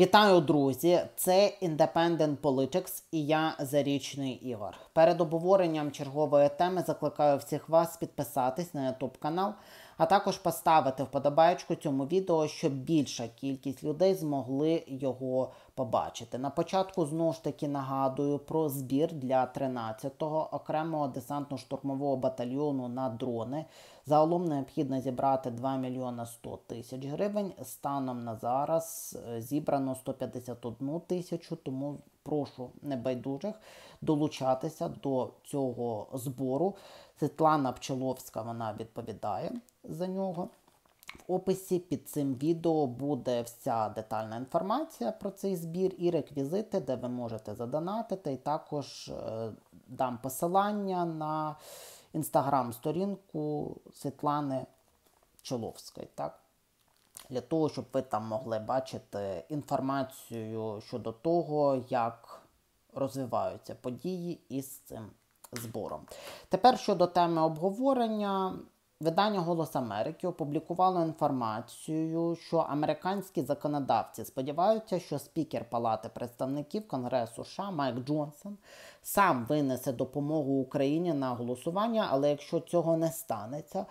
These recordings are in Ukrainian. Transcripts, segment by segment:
Вітаю, друзі! Це Independent Politics і я Зарічний Ігор. Перед обговоренням чергової теми закликаю всіх вас підписатись на YouTube канал, а також поставити вподобайку цьому відео, щоб більша кількість людей змогли його побачити. На початку знову ж таки нагадую про збір для 13-го окремого десантно-штурмового батальйону на дрони. Загалом необхідно зібрати 2 мільйона 100 тисяч гривень. Станом на зараз е, зібрано 151 тисячу, тому прошу небайдужих долучатися до цього збору. Світлана Пчеловська вона відповідає за нього описі під цим відео буде вся детальна інформація про цей збір і реквізити, де ви можете задонатити. І також е, дам посилання на інстаграм-сторінку Світлани Чоловської. так? Для того, щоб ви там могли бачити інформацію щодо того, як розвиваються події із цим збором. Тепер щодо теми обговорення, Видання Голос Америки опублікувало інформацію, що американські законодавці сподіваються, що спікер Палати представників Конгресу США Майк Джонсон сам винесе допомогу Україні на голосування, але якщо цього не станеться,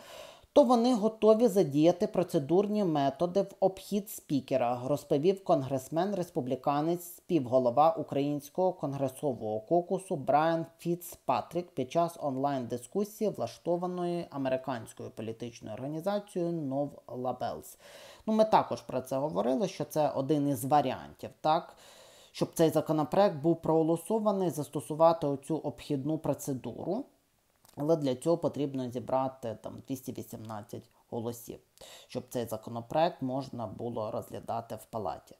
то вони готові задіяти процедурні методи в обхід спікера, розповів конгресмен республіканець, співголова Українського конгресового кокусу Брайан Фіцпатрік під час онлайн-дискусії, влаштованої американською політичною організацією Нов Лабелс. Ну, ми також про це говорили, що це один із варіантів, так. Щоб цей законопроект був проголосований, застосувати оцю обхідну процедуру. Але для цього потрібно зібрати там 218 голосів, щоб цей законопроект можна було розглядати в палаті.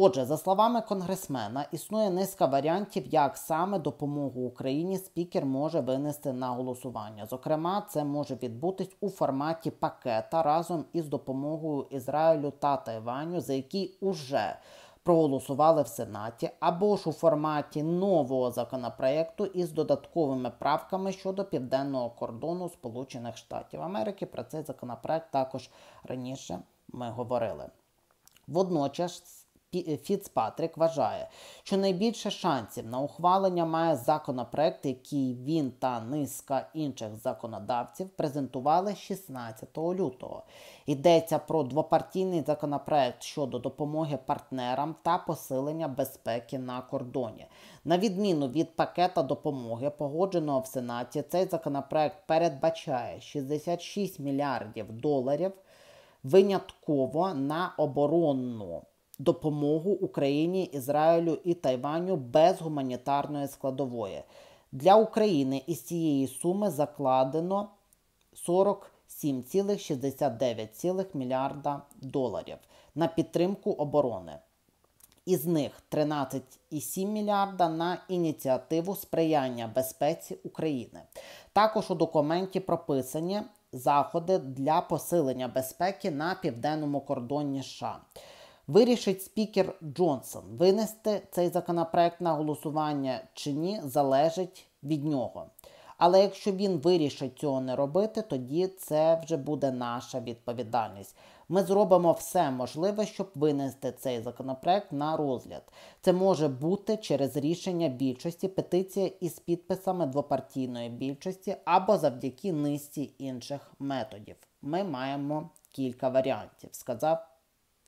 Отже, за словами конгресмена, існує низка варіантів, як саме допомогу Україні спікер може винести на голосування. Зокрема, це може відбутись у форматі пакета разом із допомогою Ізраїлю та Тайваню, за який уже проголосували в Сенаті або ж у форматі нового законопроекту із додатковими правками щодо південного кордону Сполучених Штатів Америки. Про цей законопроект також раніше ми говорили. Водночас Фіцпатрік вважає, що найбільше шансів на ухвалення має законопроект, який він та низка інших законодавців презентували 16 лютого. Йдеться про двопартійний законопроект щодо допомоги партнерам та посилення безпеки на кордоні. На відміну від пакета допомоги, погодженого в Сенаті, цей законопроект передбачає 66 мільярдів доларів винятково на оборонну допомогу Україні, Ізраїлю і Тайваню без гуманітарної складової. Для України із цієї суми закладено 47,69 мільярда доларів на підтримку оборони. Із них 13,7 мільярда на ініціативу сприяння безпеці України. Також у документі прописані заходи для посилення безпеки на південному кордоні США. Вирішить спікер Джонсон винести цей законопроект на голосування чи ні, залежить від нього. Але якщо він вирішить цього не робити, тоді це вже буде наша відповідальність. Ми зробимо все можливе, щоб винести цей законопроект на розгляд. Це може бути через рішення більшості петиція із підписами двопартійної більшості або завдяки низці інших методів. Ми маємо кілька варіантів, сказав.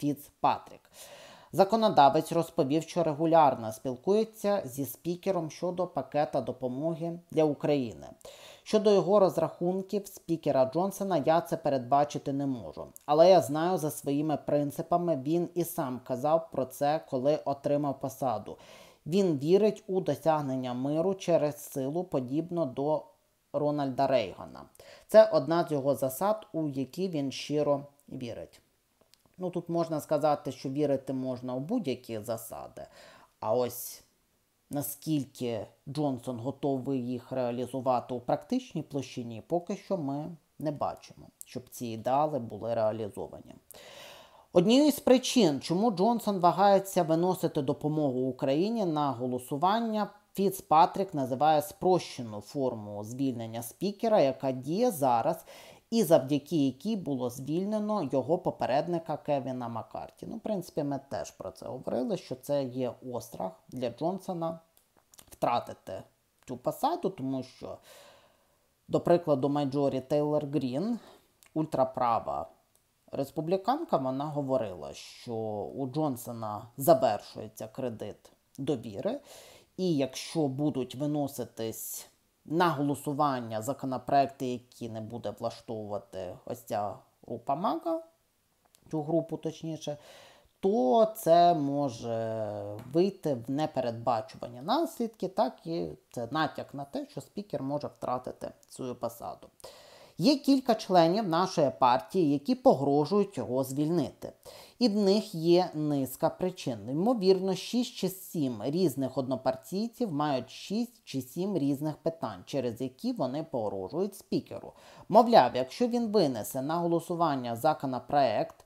Фіцпатрік. Законодавець розповів, що регулярно спілкується зі спікером щодо пакета допомоги для України. Щодо його розрахунків спікера Джонсона, я це передбачити не можу. Але я знаю за своїми принципами, він і сам казав про це, коли отримав посаду. Він вірить у досягнення миру через силу, подібно до Рональда Рейгана. Це одна з його засад, у які він щиро вірить. Ну тут можна сказати, що вірити можна у будь-які засади. А ось наскільки Джонсон готовий їх реалізувати у практичній площині, поки що ми не бачимо, щоб ці ідеали були реалізовані. Однією з причин, чому Джонсон вагається виносити допомогу Україні на голосування, Фіцпатрік називає спрощену форму звільнення спікера, яка діє зараз і завдяки якій було звільнено його попередника Кевіна Маккарті. Ну, в принципі, ми теж про це говорили, що це є острах для Джонсона втратити цю посаду, тому що, до прикладу, Майджорі Тейлор Грін, ультраправа республіканка, вона говорила, що у Джонсона завершується кредит довіри. І якщо будуть виноситись на голосування законопроекти, які не буде влаштовувати ось ця група МАКа, цю групу точніше, то це може вийти в непередбачування наслідки, так і це натяк на те, що спікер може втратити свою посаду. Є кілька членів нашої партії, які погрожують його звільнити. І в них є низка причин. Ймовірно, 6 чи 7 різних однопартійців мають 6 чи 7 різних питань, через які вони погрожують спікеру. Мовляв, якщо він винесе на голосування законопроект,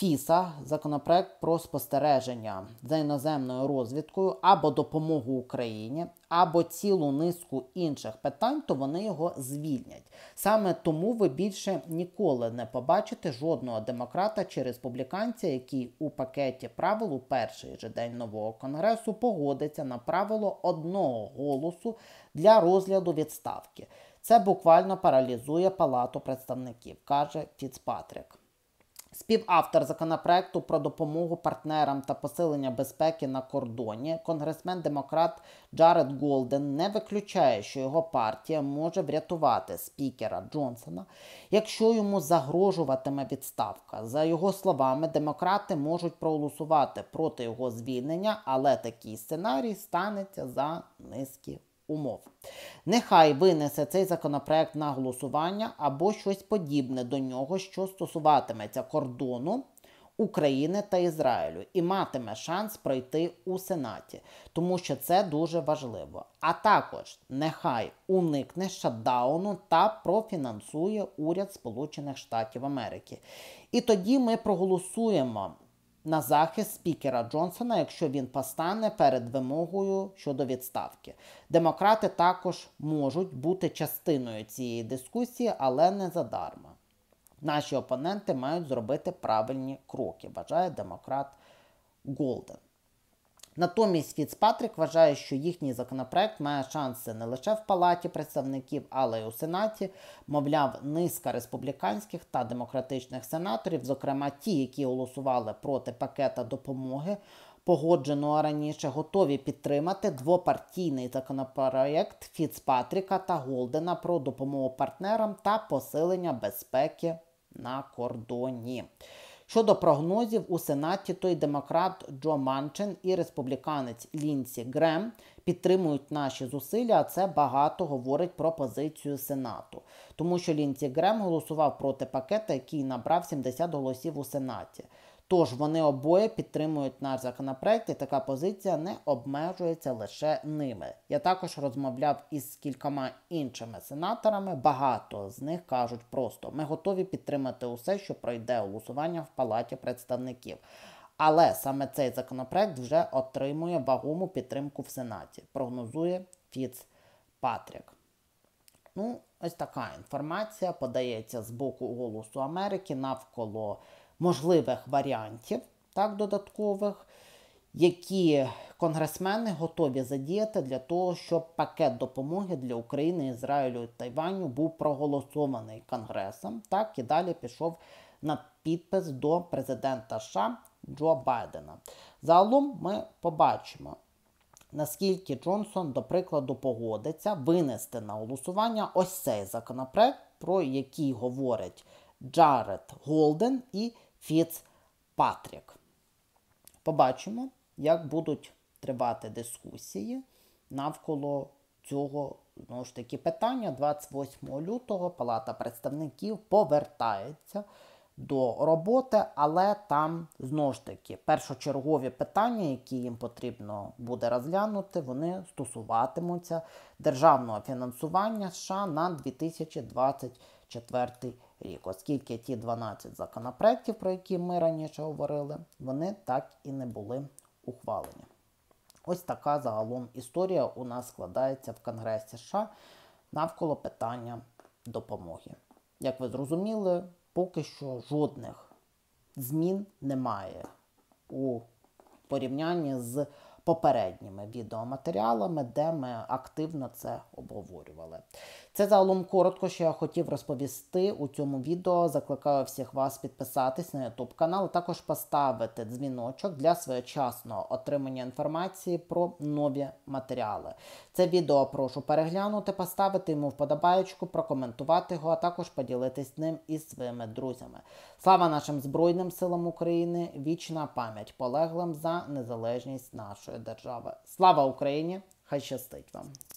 ФІСА законопроект про спостереження за іноземною розвідкою або допомогу Україні, або цілу низку інших питань, то вони його звільнять. Саме тому ви більше ніколи не побачите жодного демократа чи республіканця, який у пакеті правил у перший же день нового конгресу погодиться на правило одного голосу для розгляду відставки. Це буквально паралізує палату представників, каже Фіцпатрік. Співавтор законопроекту про допомогу партнерам та посилення безпеки на кордоні, конгресмен-демократ Джаред Голден не виключає, що його партія може врятувати спікера Джонсона, якщо йому загрожуватиме відставка. За його словами, демократи можуть проголосувати проти його звільнення, але такий сценарій станеться за низькі умов. Нехай винесе цей законопроект на голосування або щось подібне до нього, що стосуватиметься кордону. України та Ізраїлю і матиме шанс пройти у Сенаті, тому що це дуже важливо. А також нехай уникне шатдауну та профінансує уряд Сполучених Штатів Америки. І тоді ми проголосуємо на захист спікера Джонсона, якщо він постане перед вимогою щодо відставки. Демократи також можуть бути частиною цієї дискусії, але не задарма. Наші опоненти мають зробити правильні кроки, вважає демократ Голден. Натомість Фіцпатрік вважає, що їхній законопроект має шанси не лише в Палаті представників, але й у Сенаті. Мовляв, низка республіканських та демократичних сенаторів, зокрема ті, які голосували проти пакета допомоги, погодженого раніше, готові підтримати двопартійний законопроект Фіцпатріка та Голдена про допомогу партнерам та посилення безпеки на кордоні щодо прогнозів у Сенаті, той демократ Джо Манчен і республіканець Лінсі Грем підтримують наші зусилля. А це багато говорить про позицію Сенату, тому що Лінсі Грем голосував проти пакета, який набрав 70 голосів у Сенаті. Тож вони обоє підтримують наш законопроект, і така позиція не обмежується лише ними. Я також розмовляв із кількома іншими сенаторами. Багато з них кажуть просто: ми готові підтримати усе, що пройде голосування в палаті представників. Але саме цей законопроект вже отримує вагому підтримку в Сенаті, прогнозує Фіц Патрік. Ну, ось така інформація подається з боку Голосу Америки навколо можливих варіантів, так, додаткових, які конгресмени готові задіяти для того, щоб пакет допомоги для України, Ізраїлю і Тайваню був проголосований Конгресом, так і далі пішов на підпис до президента США Джо Байдена. Загалом ми побачимо. Наскільки Джонсон, до прикладу, погодиться винести на голосування ось цей законопроект, про який говорить Джаред Голден і Фіцпатрік. Побачимо, як будуть тривати дискусії навколо цього знову ж таки питання. 28 лютого Палата представників повертається до роботи, але там знову ж таки першочергові питання, які їм потрібно буде розглянути, вони стосуватимуться державного фінансування США на 2020 четвертий рік, оскільки ті 12 законопроєктів, про які ми раніше говорили, вони так і не були ухвалені. Ось така загалом історія у нас складається в Конгресі США навколо питання допомоги. Як ви зрозуміли, поки що жодних змін немає у порівнянні з попередніми відеоматеріалами, де ми активно це обговорювали. Це загалом коротко, що я хотів розповісти у цьому відео. Закликаю всіх вас підписатись на YouTube канал, а також поставити дзвіночок для своєчасного отримання інформації про нові матеріали. Це відео прошу переглянути, поставити йому вподобаєчку, прокоментувати його, а також поділитись ним із своїми друзями. Слава нашим Збройним силам України! Вічна пам'ять полеглим за незалежність нашої держави. Слава Україні! Хай щастить вам!